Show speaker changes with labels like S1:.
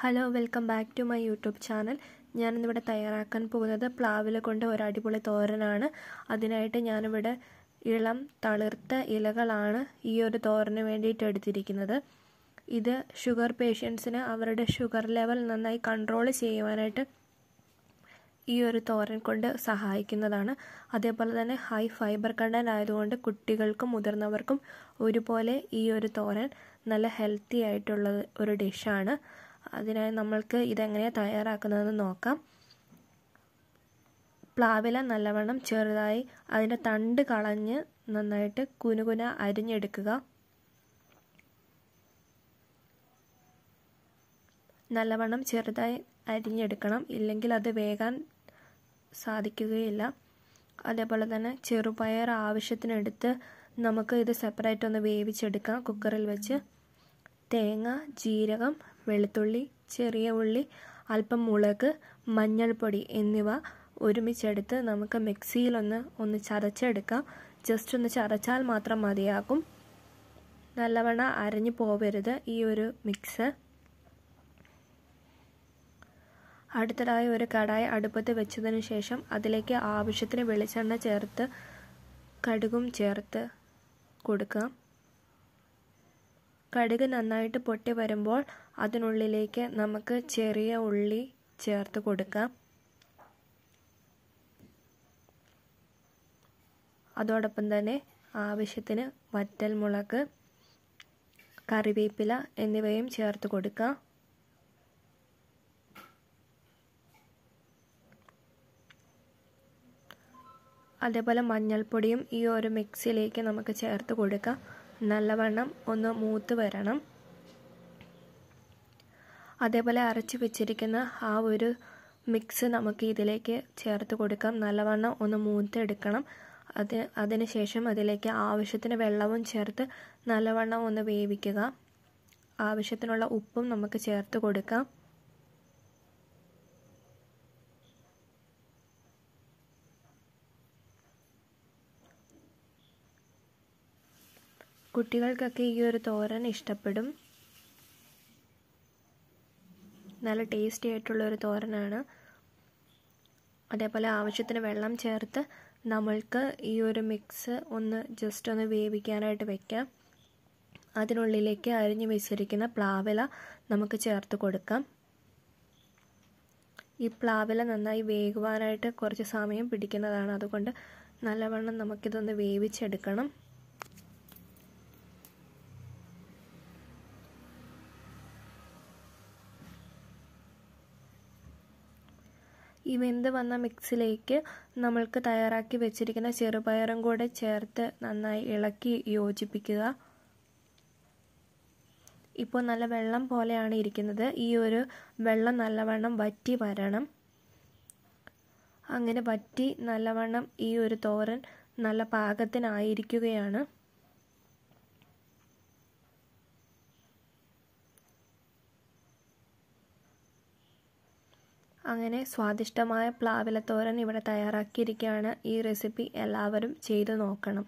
S1: hello welcome back to my YouTube channel ഞാനിന്നിവിടെ തയ്യാറാക്കാൻ പോകുന്നത് പ്ലാവില കൊണ്ട് ഒരു അടിപൊളി തോരനാണ് അതിനായിട്ട് ഞാനിവിടെ ഇളം തളിർത്ത ഇലകളാണ് ഈ ഒരു തോരന് വേണ്ടിയിട്ട് എടുത്തിരിക്കുന്നത് ഇത് ഷുഗർ പേഷ്യൻസിന് അവരുടെ ഷുഗർ ലെവൽ നന്നായി കൺട്രോൾ ചെയ്യുവാനായിട്ട് ഈ ഒരു തോരൻ കൊണ്ട് സഹായിക്കുന്നതാണ് അതേപോലെ തന്നെ ഹൈ ഫൈബർ കണ്ടൻറ് ആയതുകൊണ്ട് കുട്ടികൾക്കും മുതിർന്നവർക്കും ഒരുപോലെ ഈ ഒരു തോരൻ നല്ല ഹെൽത്തി ആയിട്ടുള്ള ഒരു ഡിഷാണ് അതിനായി നമ്മൾക്ക് ഇതെങ്ങനെ തയ്യാറാക്കുന്നതെന്ന് നോക്കാം പ്ലാവില നല്ലവണ്ണം ചെറുതായി അതിൻ്റെ തണ്ട് കളഞ്ഞ് നന്നായിട്ട് കുനുകുന അരിഞ്ഞെടുക്കുക നല്ലവണ്ണം ചെറുതായി അരിഞ്ഞെടുക്കണം ഇല്ലെങ്കിൽ അത് വേകാൻ സാധിക്കുകയില്ല അതേപോലെ തന്നെ ചെറുപയർ ആവശ്യത്തിനെടുത്ത് നമുക്ക് ഇത് സെപ്പറേറ്റ് ഒന്ന് വേവിച്ചെടുക്കാം കുക്കറിൽ വെച്ച് തേങ്ങ ജീരകം വെളുത്തുള്ളി ചെറിയ ഉള്ളി അല്പം മുളക് മഞ്ഞൾപ്പൊടി എന്നിവ ഒരുമിച്ചെടുത്ത് നമുക്ക് മിക്സിയിലൊന്ന് ഒന്ന് ചതച്ചെടുക്കാം ജസ്റ്റ് ഒന്ന് ചതച്ചാൽ മാത്രം മതിയാകും നല്ലവണ്ണം അരഞ്ഞു പോവരുത് ഈ ഒരു മിക്സ് അടുത്തതായി ഒരു കടായി അടുപ്പത്ത് വെച്ചതിന് ശേഷം അതിലേക്ക് ആവശ്യത്തിന് വെളിച്ചെണ്ണ ചേർത്ത് കടുകും ചേർത്ത് കൊടുക്കാം കടുക് നന്നായിട്ട് പൊട്ടി വരുമ്പോൾ അതിനുള്ളിലേക്ക് നമുക്ക് ചെറിയ ഉള്ളി ചേർത്ത് കൊടുക്കാം അതോടൊപ്പം തന്നെ ആവശ്യത്തിന് വറ്റൽമുളക് കറിവേപ്പില എന്നിവയും ചേർത്ത് കൊടുക്കാം അതേപോലെ മഞ്ഞൾപ്പൊടിയും ഈ ഒരു മിക്സിയിലേക്ക് നമുക്ക് ചേർത്ത് കൊടുക്കാം നല്ലവണ്ണം ഒന്ന് മൂത്ത് വരണം അതേപോലെ അരച്ച് വെച്ചിരിക്കുന്ന ആ ഒരു മിക്സ് നമുക്ക് ഇതിലേക്ക് ചേർത്ത് കൊടുക്കാം നല്ലവണ്ണം ഒന്ന് മൂത്തെടുക്കണം അത് അതിനുശേഷം അതിലേക്ക് ആവശ്യത്തിന് വെള്ളവും ചേർത്ത് നല്ലവണ്ണം ഒന്ന് വേവിക്കുക ആവശ്യത്തിനുള്ള ഉപ്പും നമുക്ക് ചേർത്ത് കൊടുക്കാം കുട്ടികൾക്കൊക്കെ ഈ ഒരു തോരൻ ഇഷ്ടപ്പെടും നല്ല ടേസ്റ്റി ആയിട്ടുള്ള ഒരു തോരനാണ് അതേപോലെ ആവശ്യത്തിന് വെള്ളം ചേർത്ത് നമ്മൾക്ക് ഈ ഒരു മിക്സ് ഒന്ന് ജസ്റ്റ് ഒന്ന് വേവിക്കാനായിട്ട് വെക്കാം അതിനുള്ളിലേക്ക് അരിഞ്ഞു വെച്ചിരിക്കുന്ന പ്ലാവില നമുക്ക് ചേർത്ത് കൊടുക്കാം ഈ പ്ലാവില നന്നായി വേകുവാനായിട്ട് കുറച്ച് സമയം പിടിക്കുന്നതാണ് അതുകൊണ്ട് നല്ലവണ്ണം നമുക്കിതൊന്ന് വേവിച്ചെടുക്കണം ഈ വെന്ത് വന്ന മിക്സിലേക്ക് നമ്മൾക്ക് തയ്യാറാക്കി വെച്ചിരിക്കുന്ന ചെറുപയറും കൂടെ ചേർത്ത് നന്നായി ഇളക്കി യോജിപ്പിക്കുക ഇപ്പോൾ നല്ല വെള്ളം പോലെയാണ് ഇരിക്കുന്നത് ഈ ഒരു വെള്ളം നല്ലവണ്ണം വറ്റി വരണം അങ്ങനെ വറ്റി നല്ലവണ്ണം ഈ ഒരു തോരൻ നല്ല പാകത്തിനായിരിക്കുകയാണ് അങ്ങനെ സ്വാദിഷ്ടമായ പ്ലാവിലത്തോരൻ ഇവിടെ തയ്യാറാക്കിയിരിക്കുകയാണ് ഈ റെസിപ്പി എല്ലാവരും ചെയ്തു നോക്കണം